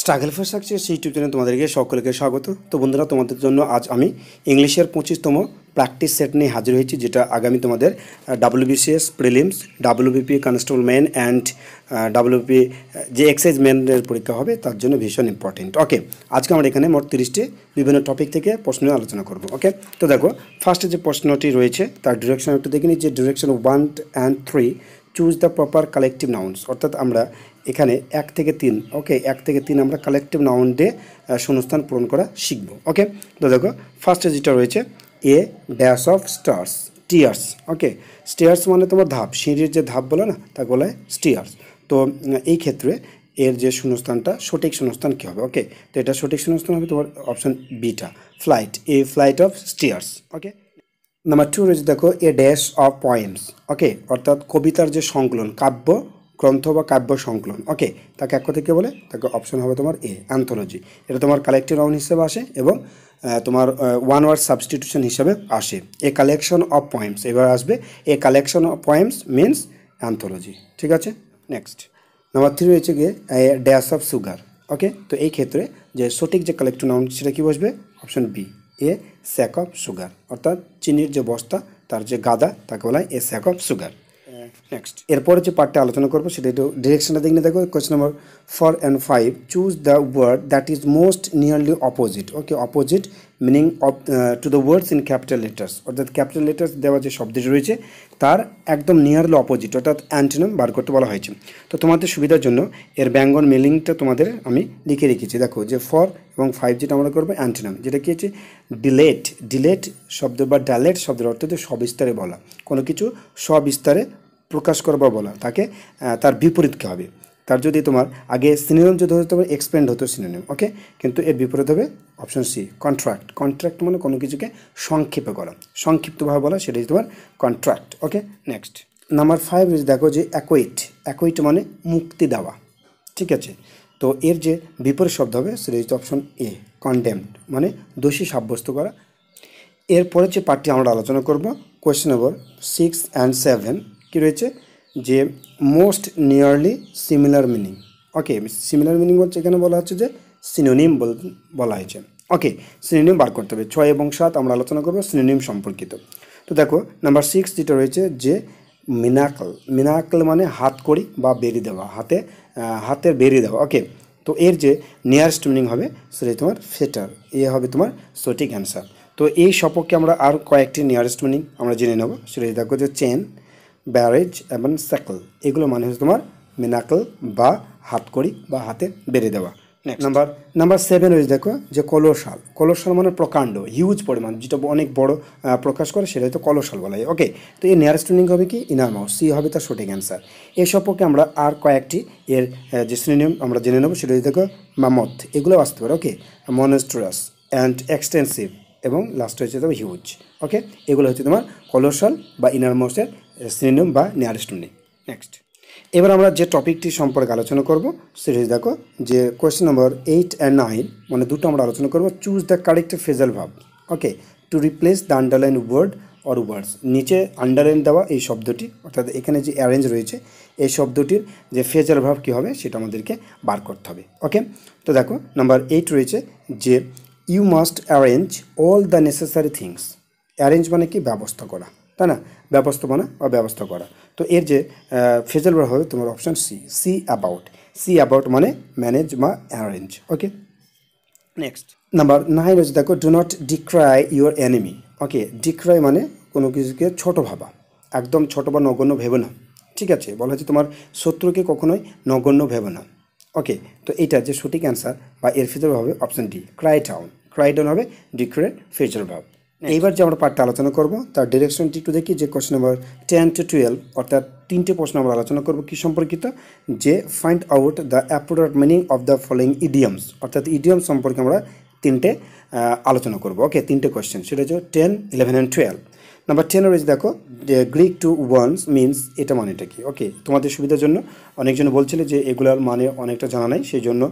Struggle for success YouTube channel তোমাদেরকে সকলকে স্বাগত তো বন্ধুরা তোমাদের জন্য আজ আমি ইংলিশের পঁচিশতম প্র্যাকটিস সেট নিয়ে হাজির হয়েছি যেটা আগামী তোমাদের WBCS prelims WBP constable main and WP যে এক্সাইজ মেনের পরীক্ষা হবে তার জন্য ভীষণ ইম্পর্টেন্ট ওকে আজকে আমরা এখানে মোট তিরিশটি বিভিন্ন টপিক থেকে প্রশ্ন আলোচনা করব ওকে তো দেখো ফার্স্টে যে প্রশ্নটি রয়েছে তার ডিরেকশন একটু দেখে নিই যে direction one and three choose the proper collective nouns অর্থাৎ আমরা এখানে এক থেকে তিন ওকে এক থেকে তিন আমরা কালেকটিভ নাউন দিয়ে শূন্যস্থান পূরণ করা শিখব ওকে তো দেখো ফার্স্টে যেটা রয়েছে a dash of stars tears okay steers মানে তোমার ধাপ সিঁড়ির যে ধাপ বলে না তাকে বলে স্টিয়ার্স তো এই ক্ষেত্রে এর যে শূন্যস্থানটা সঠিক শূন্যস্থান কী হবে ওকে তো এটা সঠিক শূন্যস্থান হবে তোমার অপশান বিটা flight a flight of stairs okay number two রয়েছে দেখো a dash of points okay অর্থাৎ কবিতার যে সংকলন কাব্য গ্রন্থ বা কাব্য সংকলন ওকে তাকে এক কথা কী বলে তাকে অপশন হবে তোমার এ অ্যান্থোলজি এটা তোমার কালেক্টিভ রাউন্ড হিসেবে আসে এবং তোমার ওয়ান ওয়ার্ড সাবস্টিটিউশন হিসেবে আসে এ কালেকশন অফ পয়েমস এবার আসবে a collection of poems means anthology ঠিক আছে নেক্সট নাম্বার থ্রি রয়েছে গিয়ে ড্যাশ অফ সুগার ওকে তো এই ক্ষেত্রে যে সঠিক যে কালেক্টিভ নাউন সেটা কী বসবে option B a sack of sugar অর্থাৎ চিনির যে বস্তা তার যে গাদা তাকে বলা হয় a sack of sugar next এরপরে যে পার্টটা আলোচনা করবো সেটা একটু ডিরেকশনটা দেখলে দেখো question number four and five choose the word that is most nearly opposite okay opposite meaning up to the words in capital letters অর্থাৎ ক্যাপিটাল লেটার্স দেওয়া যে শব্দটি রয়েছে তার একদম নিয়ারলি অপোজিট অর্থাৎ অ্যান্টিনম বার করতে বলা হয়েছে তো তোমাদের সুবিধার জন্য এর ব্যাঙ্গন মিলিংটা তোমাদের আমি লিখে রেখেছি দেখো যে ফর এবং ফাইভ যেটা আমরা করবো অ্যান্টিনাম যেটা কী হচ্ছে ডিলেট ডিলেট শব্দ বা ডালেট শব্দের অর্থ হচ্ছে সবিস্তারে বলা কোনো কিছু সবিস্তারে প্রকাশ করা বা বলা তাকে তার বিপরীত কী হবে তার যদি তোমার আগে সিনোনিম যদি হতো তোমার এক্সপ্যান্ড হতো সিনোনিম ওকে কিন্তু এর বিপরীত হবে অপশন সি কন্ট্রাক্ট কন্ট্রাক্ট মানে কোনো কিছুকে সংক্ষেপে করা সংক্ষিপ্তভাবে বলা সেটাই তোমার contract okay next number five দেখো যে অ্যাকোয়েট অ্যাকোয়েট মানে মুক্তি দেওয়া ঠিক আছে তো এর যে বিপরীত শব্দ হবে সেটা হচ্ছে অপশন এ কন্ডেমড মানে দোষী সাব্যস্ত করা এরপরে যে পার্টটি আমরা আলোচনা করব question number six and seven কী রয়েছে যে most nearly similar meaning okay similar meaning বলছে এখানে বলা হচ্ছে যে সিনোনিম বলা হয়েছে ওকে সিনোনিম বার করতে হবে ছয় এবং সাত আমরা আলোচনা করবো সিনোনিম সম্পর্কিত তো দেখো নাম্বার সিক্স যেটা রয়েছে যে মিনাকল মিনাকল মানে হাত করি বা বেরি দেওয়া হাতে হাতের বেরি দেওয়া ওকে তো এর যে নিয়ারেস্ট মিনিং হবে সেটা তোমার ফেটার এ হবে তোমার সঠিক অ্যান্সার তো এই সপক্ষে আমরা আর কয়েকটি নিয়ারেস্ট মিনিং আমরা জেনে নেব সেটা দেখো যে চেন ব্যারেজ এবং স্যাকল এগুলো মানে হচ্ছে তোমার মিনাকল বা হাতকড়ি বা হাতে বেড়ে দেওয়া নাম্বার নাম্বার সেভেন হয়েছে দেখো যে কলসাল কলসাল মানে প্রকাণ্ড হিউজ পরিমাণ যেটা অনেক বড় প্রকাশ করে সেটা হয়তো কলসাল বলা হয় ওকে তো এই নিয়ারেস্ট টুনিং হবে কি ইনার মাউস সি হবে তার সঠিক অ্যান্সার এই সম্পর্কে আমরা আর কয়েকটি এর যে শ্রেণী আমরা জেনে নেব সেটা হচ্ছে দেখো মামথ এগুলো আসতে পারে ওকে মনেস্টোরাস অ্যান্ড এক্সটেন্সিভ এবং লাস্ট হচ্ছে তোমার হিউজ ওকে এগুলো হচ্ছে তোমার কলসাল বা ইনার মাউসের সিনোনিম বা নিয়ারেস্ট নেই নেক্সট এবার আমরা যে টপিকটি সম্পর্কে আলোচনা করব সেটি দেখো যে question number eight and nine মানে দুটো আমরা আলোচনা করব choose the correct phrasal verb okay to replace the underline word or words নিচে আন্ডারলাইন দেওয়া এই শব্দটি অর্থাৎ এখানে যে অ্যারেঞ্জ রয়েছে এই শব্দটির যে ফেজাল ভাব কী হবে সেটা আমাদেরকে বার করতে হবে ওকে তো দেখো নাম্বার এইট রয়েছে যে you must arrange all the necessary things arrange মানে কি ব্যবস্থা করা তাই না ব্যবস্থাপনা মানে বা ব্যবস্থা করা তো এর যে ফেজাল বার হবে তোমার option C see about see about মানে ম্যানেজ বা arrange okay next number nine হচ্ছে দেখো do not decry your enemy okay decry মানে কোনো কিছুকে ছোটো ভাবা একদম ছোটো বা নগণ্য ভেবে না ঠিক আছে বলা হচ্ছে তোমার শত্রুকে কখনোই নগণ্য ভেবে না ওকে তো এইটা যে সঠিক অ্যান্সার বা এর ফিচার হবে অপশান ডি ক্রাইটাউন টাউন হবে ডিক্রয়ের ফিচার ভাব হ্যাঁ। এইবার যে আমরা পার্টটা আলোচনা করব তার ডিরেকশনটি একটু দেখি যে question number ten to twelve অর্থাৎ তিনটে প্রশ্ন আমরা আলোচনা করব কি সম্পর্কিত যে find out the appropriate meaning of the following idioms অর্থাৎ ইডিয়াম সম্পর্কে আমরা তিনটে আলোচনা করব ওকে তিনটে কোয়েশ্চেন সেটা হচ্ছে ten eleven and twelve number ten রয়েছে দেখো যে গ্রিক টু ওয়ান্স মিনস এটা মানে এটা কি ওকে তোমাদের সুবিধার জন্য অনেকজন বলছিলে যে এগুলোর মানে অনেকটা জানা নাই সেই জন্য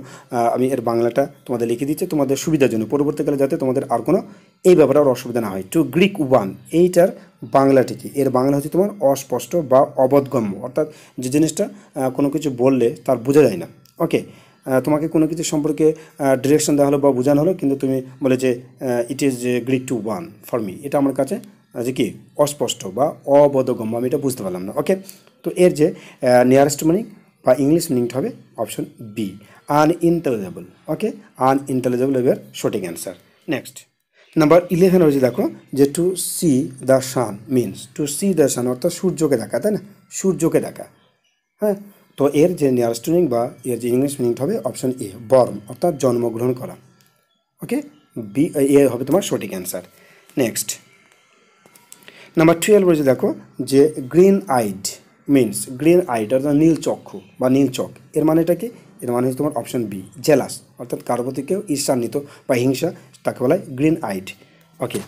আমি এর বাংলাটা তোমাদের লিখে দিচ্ছি তোমাদের সুবিধার জন্য পরবর্তীকালে যাতে তোমাদের আর কোনো এই ব্যাপারে আর অসুবিধা না হয় টু গ্রিক ওয়ান এইটার বাংলাটি কি এর বাংলা হচ্ছে তোমার অস্পষ্ট বা অবদগম্য অর্থাৎ যে জিনিসটা কোনো কিছু বললে তার বোঝা যায় না ওকে তোমাকে কোনো কিছু সম্পর্কে ডিরেকশন দেওয়া হলো বা বোঝানো হলো কিন্তু তুমি বলে যে it is Greek to one for me এটা আমার কাছে যে কি অস্পষ্ট বা অবদগম্য আমি এটা বুঝতে পারলাম না ওকে তো এর যে নিয়ারেস্ট মিনিং বা ইংলিশ মিনিংটা হবে অপশন বি আনইন্টেলিজেবল ওকে আনইন্টেলিজেবল এবার sorting answer next number eleven হয়েছে দেখো যে to see the sun means to see the sun অর্থাৎ সূর্যকে দেখা তাই না সূর্যকে দেখা হ্যাঁ তো এর যে নিয়ারেস্ট মিনিং বা এর যে ইংলিশ মিনিং হবে অপশন এ বর্ম অর্থাৎ জন্মগ্রহণ করা ওকে বি এ হবে তোমার সঠিক অ্যান্সার নেক্সট নাম্বার টুয়েলভ রয়েছে দেখো যে green eyed means green eyed অর্থাৎ নীল চক্ষু বা নীল চক এর মানে এটা কি এর মানে হচ্ছে তোমার অপশন বি জেলাস অর্থাৎ কারো প্রতি কেউ ঈর্ষান্বিত বা হিংসা তাকে বলা হয় গ্রিন আইড ওকে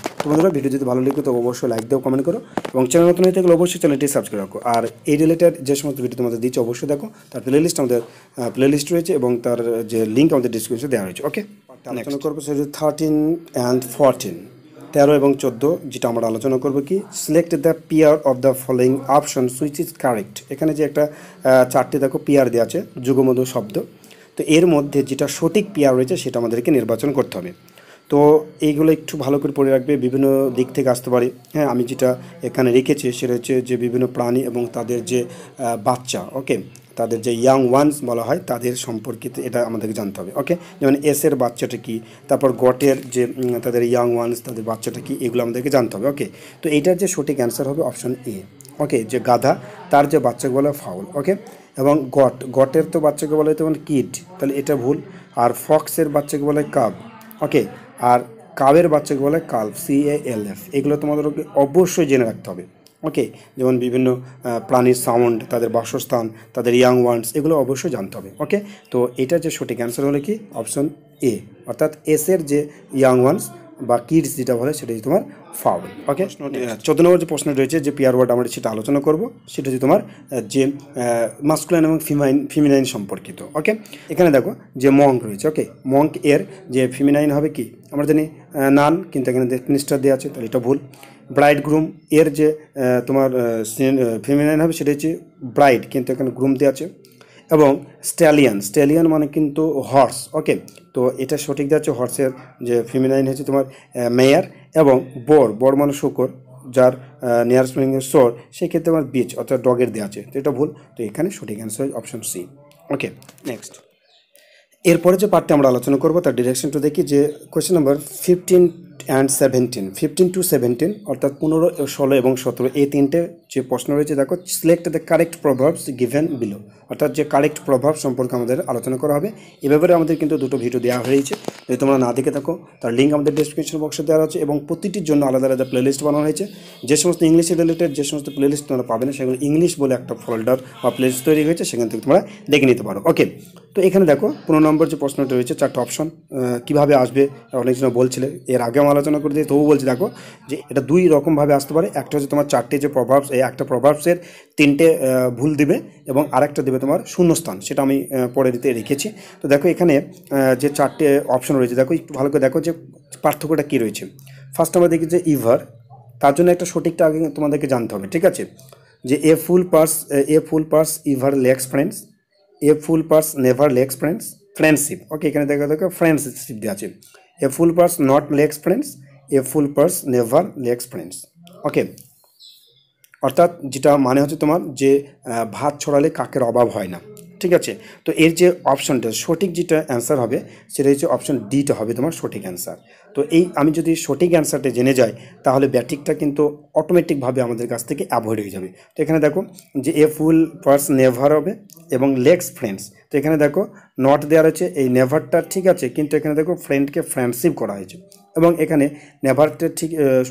তো ভিডিও যদি ভালো লাগে তো অবশ্যই লাইক দাও কমেন্ট করো এবং চ্যানেল নতুন হয়ে থাকলে অবশ্যই চ্যানেলটি সাবস্ক্রাইব রাখো আর এই রিলেটেড যে সমস্ত ভিডিও তোমাদের দিচ্ছে অবশ্যই দেখো তার প্লেলিস্ট আমাদের প্লেলিস্ট রয়েছে এবং তার যে লিঙ্ক আমাদের ডিসক্রিপশনে দেওয়া রয়েছে ওকে আলোচনা করবো সেটি থার্টিন অ্যান্ড ফোরটিন তেরো এবং চোদ্দো যেটা আমরা আলোচনা করবো কি select the pair of the following option which is correct এখানে যে একটা চারটি দেখো পিয়ার দেওয়া আছে যুগমধু শব্দ তো এর মধ্যে যেটা সঠিক পিয়ার রয়েছে সেটা আমাদেরকে নির্বাচন করতে হবে তো এইগুলো একটু ভালো করে পড়ে রাখবে বিভিন্ন দিক থেকে আসতে পারে হ্যাঁ আমি যেটা এখানে রেখেছি সেটা হচ্ছে যে বিভিন্ন প্রাণী এবং তাদের যে বাচ্চা ওকে তাদের যে ইয়াং ওয়ান্স বলা হয় তাদের সম্পর্কিত এটা আমাদেরকে জানতে হবে ওকে যেমন এসের বাচ্চাটা কি তারপর গটের যে তাদের ইয়াং ওয়ান্স তাদের বাচ্চাটা কি এগুলো আমাদেরকে জানতে হবে ওকে তো এইটার যে সঠিক অ্যান্সার হবে অপশন এ ওকে যে গাধা তার যে বাচ্চাকে বাচ্চাগুলো ফাউল ওকে এবং গট গটের তো বাচ্চাকে বলা হয় তেমন কিড তাহলে এটা ভুল আর ফক্সের বাচ্চাকে বলা হয় কাব ওকে আর কাবের বাচ্চাকে বলে কাল সি এ এল এফ এগুলো তোমাদেরকে অবশ্যই জেনে রাখতে হবে ওকে যেমন বিভিন্ন প্রাণীর সাউন্ড তাদের বাসস্থান তাদের ইয়াং ওয়ান্স এগুলো অবশ্যই জানতে হবে ওকে তো এটা যে সঠিক অ্যান্সার হলো কি অপশন এ অর্থাৎ এসের যে ইয়াং ওয়ান্স বা কিডস যেটা বলে সেটাই তোমার ফাউল ওকে চোদ্দ নম্বর যে প্রশ্ন রয়েছে যে পিয়ার ওয়ার্ড আমরা সেটা আলোচনা করব সেটা হচ্ছে তোমার যে মাস্কুলাইন এবং ফিমাইন ফিমিনাইন সম্পর্কিত ওকে এখানে দেখো যে মঙ্ক রয়েছে ওকে মঙ্ক এর যে ফিমিনাইন হবে কি আমরা জানি নান কিন্তু এখানে ফিনিস্টার দেওয়া আছে তাহলে এটা ভুল ব্রাইড গ্রুম এর যে তোমার ফিমিনাইন হবে সেটা হচ্ছে ব্রাইড কিন্তু এখানে গ্রুম দেওয়া আছে এবং স্ট্যালিয়ান স্ট্যালিয়ান মানে কিন্তু হর্স ওকে তো এটা সঠিক যাচ্ছে হর্সের যে ফিমিনাইন হচ্ছে তোমার মেয়ার এবং বর বর মানে শুকর যার নিয়ারেস্ট মিনিং সোর সেক্ষেত্রে আমার বিচ অর্থাৎ ডগের দেওয়া আছে তো এটা ভুল তো এখানে সঠিক answer option C okay next এরপরে যে পার্টটি আমরা আলোচনা করবো তার ডিরেকশনটা দেখি যে question number fifteen and seventeen fifteen to seventeen অর্থাৎ পনেরো ষোলো এবং সতেরো এই তিনটে যে প্রশ্ন রয়েছে দেখো select the correct proverbs given below অর্থাৎ যে কারেক্ট প্রভাব সম্পর্কে আমাদের আলোচনা করা হবে এ ব্যাপারে আমাদের কিন্তু দুটো ভিডিও দেওয়া হয়েছে যদি তোমরা না দেখে থাকো তার লিঙ্ক আমাদের ডিসক্রিপশন বক্সে দেওয়া আছে এবং প্রতিটির জন্য আলাদা আলাদা প্লেলিস্ট বানানো হয়েছে যে সমস্ত ইংলিশ রিলেটেড যে সমস্ত প্লেলিস্ট তোমরা পাবে না সেগুলো ইংলিশ বলে একটা ফোল্ডার বা প্লেলিস্ট তৈরি হয়েছে সেখান থেকে তোমরা দেখে নিতে পারো ওকে তো এখানে দেখো পনেরো নম্বর যে প্রশ্নটা রয়েছে চারটা অপশন কীভাবে আসবে অনেক বলছিলে এর আগে আলোচনা করে দিয়ে তবু বলছি দেখো যে এটা দুই রকমভাবে আসতে পারে একটা হচ্ছে তোমার চারটে যে প্রভাবস এই একটা প্রভাবসের তিনটে ভুল দিবে এবং আরেকটা দেবে তোমার শূন্যস্থান সেটা আমি পরে দিতে রেখেছি তো দেখো এখানে যে চারটে অপশন রয়েছে দেখো একটু ভালো করে দেখো যে পার্থক্যটা কী রয়েছে ফার্স্ট আমরা দেখি যে ইভার তার জন্য একটা সঠিকটা আগে তোমাদেরকে জানতে হবে ঠিক আছে যে a full purse a full purse ever lacks friends a full purse never lacks friends friendship okay এখানে দেখা দেখো ফ্রেন্ডশিপ দেওয়া আছে a full purse not lacks friends a full purse never lacks friends okay অর্থাৎ যেটা মানে হচ্ছে তোমার যে ভাত ছড়ালে কাকের অভাব হয় না ঠিক আছে তো এর যে অপশনটা সঠিক যেটা অ্যান্সার হবে সেটা হচ্ছে অপশন ডিটা হবে তোমার সঠিক অ্যান্সার তো এই আমি যদি সঠিক অ্যান্সারটা জেনে যাই তাহলে ব্যাটিকটা কিন্তু অটোমেটিকভাবে আমাদের কাছ থেকে অ্যাভয়েড হয়ে যাবে তো এখানে দেখো যে এ ফুল পার্স নেভার হবে এবং লেগস ফ্রেন্ডস তো এখানে দেখো নট দেওয়া রয়েছে এই নেভারটা ঠিক আছে কিন্তু এখানে দেখো ফ্রেন্ডকে ফ্রেন্ডশিপ করা হয়েছে এবং এখানে নেভারটা ঠিক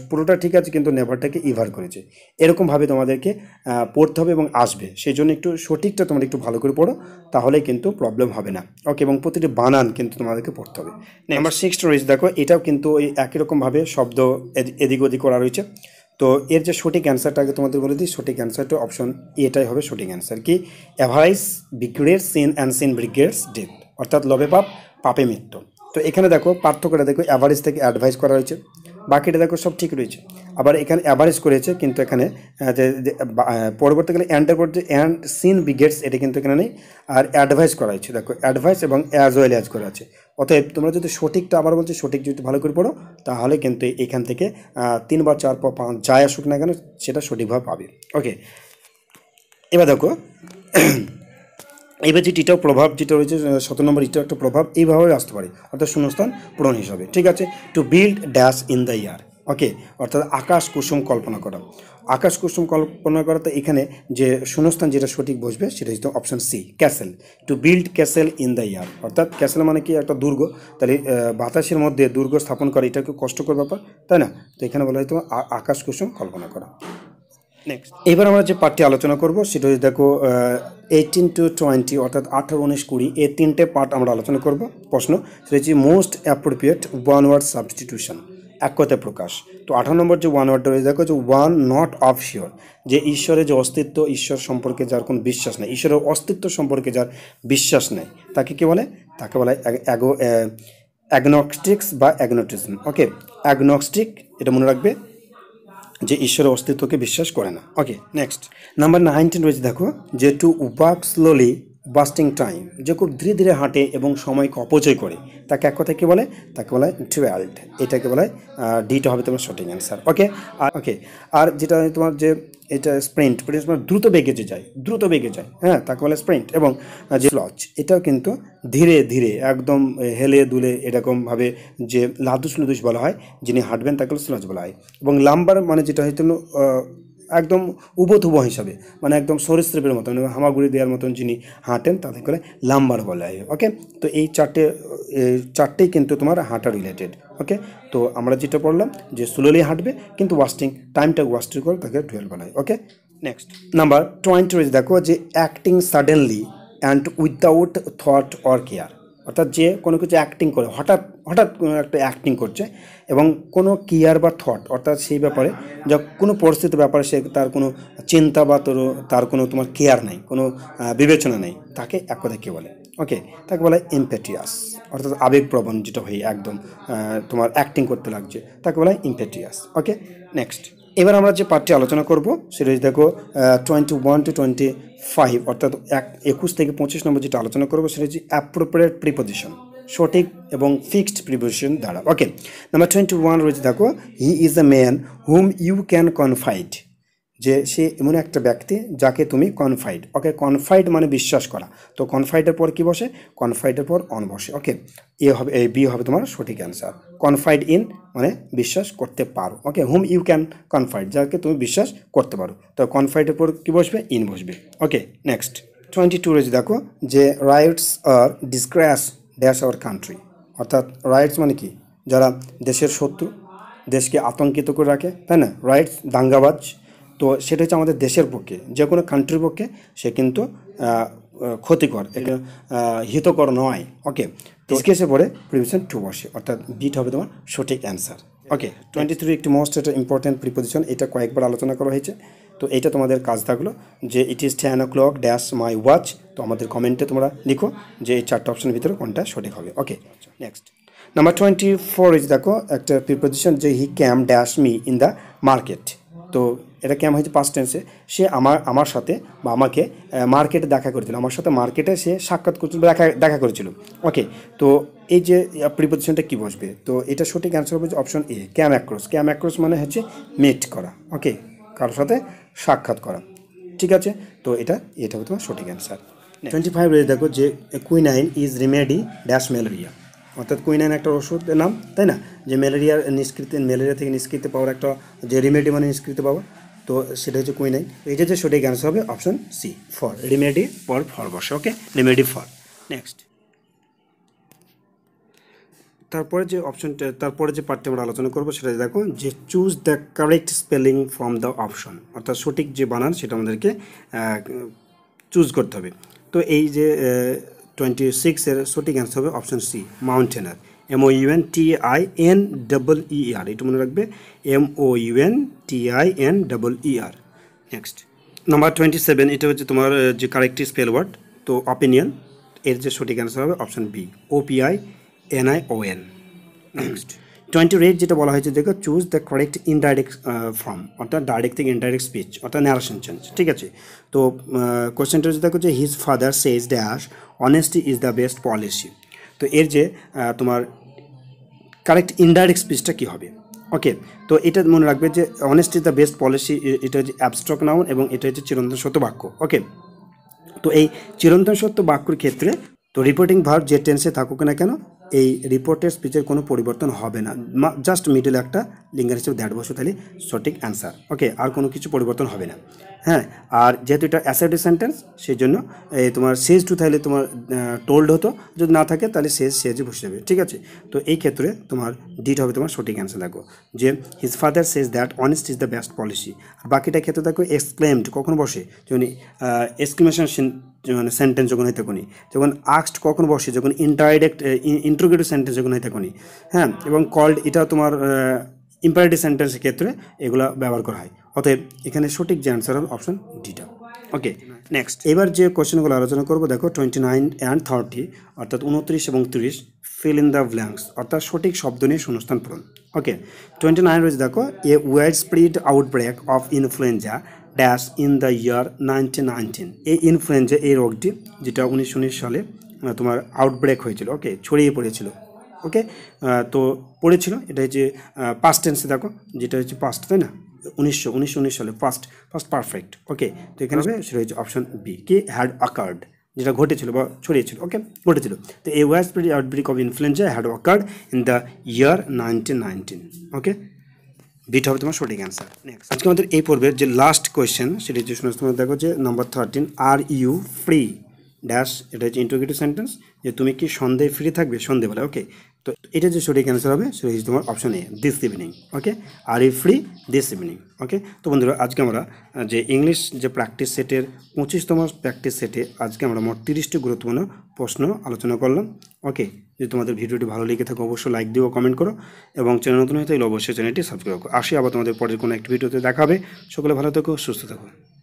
পুরোটা ঠিক আছে কিন্তু নেভারটাকে ইভার করেছে এরকমভাবে তোমাদেরকে পড়তে হবে এবং আসবে সেই জন্য একটু সঠিকটা তোমরা একটু ভালো করে পড়ো তাহলে কিন্তু প্রবলেম হবে না ওকে এবং প্রতিটি বানান কিন্তু তোমাদেরকে পড়তে হবে নাম্বার সিক্স রয়েছে দেখো এটাও কিন্তু ওই একই রকমভাবে শব্দ এদিক ওদিক করা রয়েছে তো এর যে সঠিক অ্যান্সারটা আগে তোমাদের বলে দিই সঠিক অ্যান্সারটা অপশন এটাই হবে সঠিক অ্যান্সার কি avarice begets sin and sin begets death অর্থাৎ লবে পাপ পাপে মৃত্যু তো এখানে দেখো পার্থক্যটা দেখো অ্যাভারেজ থেকে অ্যাডভাইস করা হয়েছে বাকিটা দেখো সব ঠিক রয়েছে আবার এখানে অ্যাভারেজ করেছে কিন্তু এখানে যে পরবর্তীকালে অ্যান্ডের পর যে অ্যান্ড সিন বিগেটস এটা কিন্তু এখানে নেই আর অ্যাডভাইস করা হয়েছে দেখো অ্যাডভাইস এবং অ্যাজ ওয়েল অ্যাজ করা আছে অতএব তোমরা যদি সঠিকটা আবার বলছো সঠিক যদি ভালো করে পড়ো তাহলে কিন্তু এখান থেকে তিন বা চার পাঁচ যায় আসুক না কেন সেটা সঠিকভাবে পাবে ওকে এবার দেখো এবার যে টিটাও প্রভাব যেটা রয়েছে শত নম্বর ইটাও একটা প্রভাব এইভাবে আসতে পারে অর্থাৎ শূন্যস্থান পূরণ হিসাবে ঠিক আছে to build dash in the air okay অর্থাৎ আকাশ কুসুম কল্পনা করা আকাশ কুসুম কল্পনা করা তো এখানে যে শূন্যস্থান যেটা সঠিক বসবে সেটা হচ্ছে option C castle to build castle in the air অর্থাৎ ক্যাসেল মানে কি একটা দুর্গ তাহলে বাতাসের মধ্যে দুর্গ স্থাপন করা এটা খুব কষ্টকর ব্যাপার তাই না তো এখানে বলা হয় তোমার আকাশ কুসুম কল্পনা করা নেক্সট এবার আমরা যে পার্টটি আলোচনা করব সেটা হচ্ছে দেখো এইটিন টু টোয়েন্টি অর্থাৎ আঠারো উনিশ কুড়ি এই তিনটে পার্ট আমরা আলোচনা করব প্রশ্ন সেটা হচ্ছে most appropriate one word substitution একতে প্রকাশ তো আঠারো নম্বর যে ওয়ান ওয়ার্ডটা রয়েছে দেখো যে ওয়ান নট অফ শিওর যে ঈশ্বরের যে অস্তিত্ব ঈশ্বর সম্পর্কে যার কোনো বিশ্বাস নেই ঈশ্বরের অস্তিত্ব সম্পর্কে যার বিশ্বাস নেই তাকে কী বলে তাকে বলে অ্যাগো অ্যাগনস্টিক্স বা অ্যাগনোটিজম ওকে অ্যাগনস্টিক এটা মনে রাখবে যে ঈশ্বরের অস্তিত্বকে বিশ্বাস করে না ওকে নেক্সট নাম্বার নাইনটিন রয়েছে দেখো যে to work slowly wasting time যে খুব ধীরে ধীরে হাঁটে এবং সময়কে অপচয় করে তাকে এক কথা কী বলে তাকে বলে টুয়েলভ এটাকে বলে ডিটা হবে তোমার শর্টিং অ্যান্সার ওকে আর ওকে আর যেটা তোমার যে এটা স্প্রিন্ট মানে দ্রুত বেগে যে যায় দ্রুত বেগে যায় হ্যাঁ তাকে বলে স্প্রিন্ট এবং যে লচ এটাও কিন্তু ধীরে ধীরে একদম হেলে দুলে এরকমভাবে যে লাদুস লুদুস বলা হয় যিনি হাঁটবেন তাকে স্লচ বলা হয় এবং লাম্বার মানে যেটা হয়তো একদম উবথুব হিসাবে মানে একদম সরীসৃপের মতন হামাগুড়ি দেওয়ার মতন যিনি হাঁটেন তাদের করে লাম্বার বলা ওকে তো এই চারটে চারটেই কিন্তু তোমার হাঁটা রিলেটেড ওকে তো আমরা যেটা পড়লাম যে স্লোলি হাঁটবে কিন্তু ওয়াস্টিং টাইমটা ওয়াস্টিং করে তাকে টুয়েলভ বানায় ওকে নেক্সট নাম্বার টোয়েন্টি দেখো যে acting suddenly and without thought or care অর্থাৎ যে কোনো কিছু অ্যাক্টিং করে হঠাৎ হঠাৎ কোনো একটা অ্যাক্টিং করছে এবং কোনো কিয়ার বা থট অর্থাৎ সেই ব্যাপারে যা কোনো পরিস্থিতির ব্যাপারে সে তার কোনো চিন্তা বা তোর তার কোনো তোমার কেয়ার নাই কোনো বিবেচনা নেই তাকে এক কথা কী বলে ওকে তাকে বলে ইম্পেটিয়াস অর্থাৎ আবেগপ্রবণ যেটা হয়ে একদম তোমার অ্যাক্টিং করতে লাগছে তাকে বলে ইম্পেটিয়াস ওকে নেক্সট এবার আমরা যে পার্টটি আলোচনা করব সেটা হচ্ছে দেখো twenty one to twenty five অর্থাৎ এক একুশ থেকে পঁচিশ নম্বর যেটা আলোচনা করবো সেটা হচ্ছে অ্যাপ্রোপ্রিয়েট প্রিপোজিশন সঠিক এবং ফিক্সড প্রিপোজিশন দ্বারা ওকে নাম্বার টোয়েন্টি ওয়ান রয়েছে দেখো he is a man whom you can confide যে সে এমন একটা ব্যক্তি যাকে তুমি কনফাইড ওকে কনফাইড মানে বিশ্বাস করা তো কনফাইডের পর কি বসে কনফাইডের পর অন বসে ওকে এ হবে এই বি হবে তোমার সঠিক অ্যান্সার কনফাইড ইন মানে বিশ্বাস করতে পারো okay whom you can confide যাকে তুমি বিশ্বাস করতে পারো তো কনফাইডের পর কি বসবে ইন বসবে ওকে নেক্সট টোয়েন্টি টু রয়েছে দেখো যে রাইটস আর ডিসক্র্যাস ড্যাশ আওয়ার কান্ট্রি অর্থাৎ রাইটস মানে কি যারা দেশের শত্রু দেশকে আতঙ্কিত করে রাখে তাই না রাইটস দাঙ্গাবাজ তো সেটা হচ্ছে আমাদের দেশের পক্ষে যে কোনো কান্ট্রির পক্ষে সে কিন্তু ক্ষতিকর এটা হিতকর নয় ওকে তো এসে পড়ে প্রিপোজিশন টু বসে অর্থাৎ বিট হবে তোমার সঠিক অ্যান্সার ওকে টোয়েন্টি থ্রি একটি মোস্ট একটা ইম্পর্টেন্ট প্রিপোজিশন এটা কয়েকবার আলোচনা করা হয়েছে তো এটা তোমাদের কাজ থাকলো যে it is ten o'clock dash my watch তো আমাদের কমেন্টে তোমরা লিখো যে এই চারটা অপশনের ভিতরে কোনটা সঠিক হবে okay next number twenty four is দেখো একটা প্রিপোজিশন যে he came dash me in the market তো এটা কেমন হয়েছে পাঁচ টেন্সে সে আমার আমার সাথে বা আমাকে মার্কেটে দেখা করেছিল আমার সাথে মার্কেটে সে সাক্ষাৎ করছিল দেখা দেখা করেছিল ওকে তো এই যে প্রিপোজিশনটা কী বসবে তো এটা সঠিক অ্যান্সার হবে option A came across came across মানে হচ্ছে মিট করা ওকে কারোর সাথে সাক্ষাৎ করা ঠিক আছে তো এটা এটা হবে তোমার সঠিক অ্যান্সার টোয়েন্টি ফাইভ দেখো যে quinine is remedy dash malaria অর্থাৎ কুইনাইন একটা ওষুধের নাম তাই না যে ম্যালেরিয়ার নিষ্কৃতি ম্যালেরিয়া থেকে নিষ্কৃতি পাওয়ার একটা যে রিমেডি মানে নিষ্কৃতি পাওয়া তো সেটা হচ্ছে কুইনাইন এই যে সঠিক অ্যান্সার হবে option C for remedy for for বসে ওকে রিমেডি ফর নেক্সট তারপরে যে অপশনটা তারপরে যে পার্টটি আমরা আলোচনা করবো সেটা দেখো যে choose the correct spelling from the option অর্থাৎ সঠিক যে বানান সেটা আমাদেরকে চুজ করতে হবে তো এই যে টোয়েন্টি সিক্সের সঠিক অ্যান্সার হবে option C mountaineer M O U N T I N double E R এটা মনে রাখবে M O U N T I N double E R next number twenty seven এটা হচ্ছে তোমার যে কারেক্টি স্পেল ওয়ার্ড তো অপিনিয়ন এর যে সঠিক অ্যান্সার হবে option B O P I N I O N next twenty eight যেটা বলা হয়েছে দেখো choose the correct indirect form অর্থাৎ ডাইরেক্ট থেকে ইনডাইরেক্ট স্পিচ অর্থাৎ ন্যারেশন চেঞ্জ ঠিক আছে তো কোয়েশ্চেনটা যদি দেখো যে his father says dash honesty is the best policy তো এর যে তোমার কারেক্ট ইনডাইরেক্ট স্পিচটা কী হবে ওকে তো এটা মনে রাখবে যে honest is the best policy এটা হচ্ছে অ্যাবস্ট্রক নাউন এবং এটা হচ্ছে চিরন্তন সত্য বাক্য ওকে তো এই চিরন্তন সত্য বাক্যর ক্ষেত্রে তো রিপোর্টিং ভার্ব যে টেন্সে থাকুক না কেন এই রিপোর্টের স্পিচের কোনো পরিবর্তন হবে না জাস্ট মিডল একটা লিঙ্গার হিসেবে দেড় বছর তাহলে সঠিক অ্যান্সার ওকে আর কোনো কিছু পরিবর্তন হবে না হ্যাঁ আর যেহেতু এটা অ্যাসেপ্টেড সেন্টেন্স সেই জন্য তোমার সেজ টু থাইলে তোমার টোল্ড হতো যদি না থাকে তাহলে সেজ সেজে বসে যাবে ঠিক আছে তো এই ক্ষেত্রে তোমার ডিট হবে তোমার সঠিক অ্যান্সার দেখো যে his father says that honest is the best policy আর বাকিটা ক্ষেত্রে দেখো এক্সক্লেমড কখন বসে যখন এক্সক্লেমেশন মানে সেন্টেন্স যখন হয়ে কোনি যখন আক্সড কখন বসে যখন ইনডাইরেক্ট ইন্ট্রোগেটিভ সেন্টেন্স যখন হয়ে কোনি হ্যাঁ এবং কল্ড এটা তোমার ইম্পারেটিভ সেন্টেন্সের ক্ষেত্রে এগুলো ব্যবহার করা হয় অতএব এখানে সঠিক যে অ্যান্সার হবে অপশন ডিটা ওকে নেক্সট এবার যে কোয়েশ্চেনগুলো আলোচনা করবো দেখো টোয়েন্টি নাইন অ্যান্ড থার্টি অর্থাৎ উনত্রিশ এবং তিরিশ ফিল ইন দ্য ব্ল্যাঙ্কস অর্থাৎ সঠিক শব্দ নিয়ে শূন্যস্থান পূরণ ওকে টোয়েন্টি নাইন রয়েছে দেখো a widespread outbreak of influenza dash in the year nineteen এই ইনফ্লুয়েঞ্জা এই রোগটি যেটা উনিশশো উনিশ সালে তোমার আউটব্রেক হয়েছিল ওকে ছড়িয়ে পড়েছিল ওকে তো পড়েছিল এটা হচ্ছে পাস্ট টেন্সে দেখো যেটা হচ্ছে পাস্ট তাই না উনিশশো উনিশশো উনিশ সালে ফার্স্ট ফার্স্ট পারফেক্ট ওকে তো এখানে হবে সেটা হচ্ছে অপশন বি কি হ্যাড অকার্ড যেটা ঘটেছিল বা ছড়িয়েছিল ওকে ঘটেছিল তো এই widespread break of influenza had occurred in the year nineteen nineteen okay বিট হবে তোমার সঠিক অ্যান্সার নেক্সট আজকে আমাদের এই পর্বের যে লাস্ট কোয়েশ্চেন সেটি হচ্ছে শুনে তোমার দেখো যে number thirteen are you free dash এটা হচ্ছে ইন্টোগ্রেটিভ সেন্টেন্স যে তুমি কি সন্ধে ফ্রি থাকবে সন্ধেবেলা ওকে তো এটা যে সঠিক অ্যান্সার হবে সেটা হচ্ছে তোমার option A this evening okay are you free this evening okay তো বন্ধুরা আজকে আমরা যে ইংলিশ যে প্র্যাকটিস সেটের পঁচিশতম প্র্যাকটিস সেটে আজকে আমরা মোট তিরিশটি গুরুত্বপূর্ণ প্রশ্ন আলোচনা করলাম ওকে যদি তোমাদের ভিডিওটি ভালো লেগে থাকে অবশ্যই লাইক দিও কমেন্ট করো এবং চ্যানেল নতুন হয়ে থাকলে অবশ্যই চ্যানেলটি সাবস্ক্রাইব করো আসি আবার তোমাদের পরের কোনো একটি ভিডিওতে দেখাবে সকলে ভালো থাকো সুস্থ থাকো